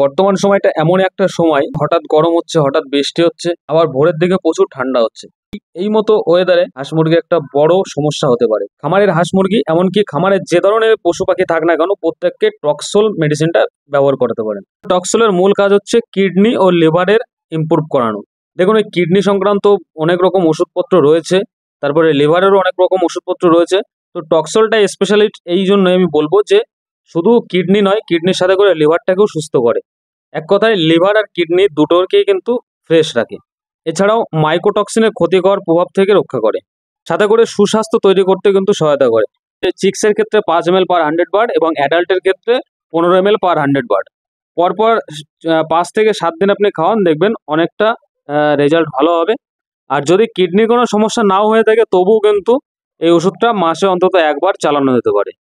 বর্তমান সময়টা এমন একটা সময় হঠাৎ গরম হচ্ছে হঠাৎ বৃষ্টি হচ্ছে আবার ভোরের দিকে প্রচুর ঠান্ডা হচ্ছে এই মতো ওয়েদারে হাঁস মুরগি একটা বড় সমস্যা হতে পারে খামারের হাঁস মুরগি এমনকি খামারের যে ধরনের পশু পাখি থাক না কেন প্রত্যেককে টক্সোল মেডিসিনটা ব্যবহার করতে পারেন টক্সোলের মূল কাজ হচ্ছে কিডনি ও লিভারের ইম্প্রুভ করানো দেখুন এই কিডনি সংক্রান্ত অনেক রকম ওষুধপত্র রয়েছে তারপরে লিভারেরও অনেক রকম ওষুধপত্র রয়েছে তো টক্সলটা স্পেশালি এই জন্য আমি বলবো যে শুধু কিডনি নয় কিডনির সাথে করে লিভারটাকেও সুস্থ করে এক কথায় লিভার আর কিডনি দুটোকেই কিন্তু ফ্রেশ রাখে এছাড়াও মাইকোটক্সিনের ক্ষতিকর প্রভাব থেকে রক্ষা করে সাথে করে সুস্বাস্থ্য তৈরি করতে কিন্তু সহায়তা করে চিক্সের ক্ষেত্রে পাঁচ এম পার হান্ড্রেড বার এবং অ্যাডাল্টের ক্ষেত্রে পনেরো এম পার হান্ড্রেড বার পরপর পাঁচ থেকে সাত দিন আপনি খাওয়ান দেখবেন অনেকটা রেজাল্ট ভালো হবে আর যদি কিডনির কোনো সমস্যা নাও হয়ে থাকে তবুও কিন্তু এই ওষুধটা মাসে অন্তত একবার চালানো যেতে পারে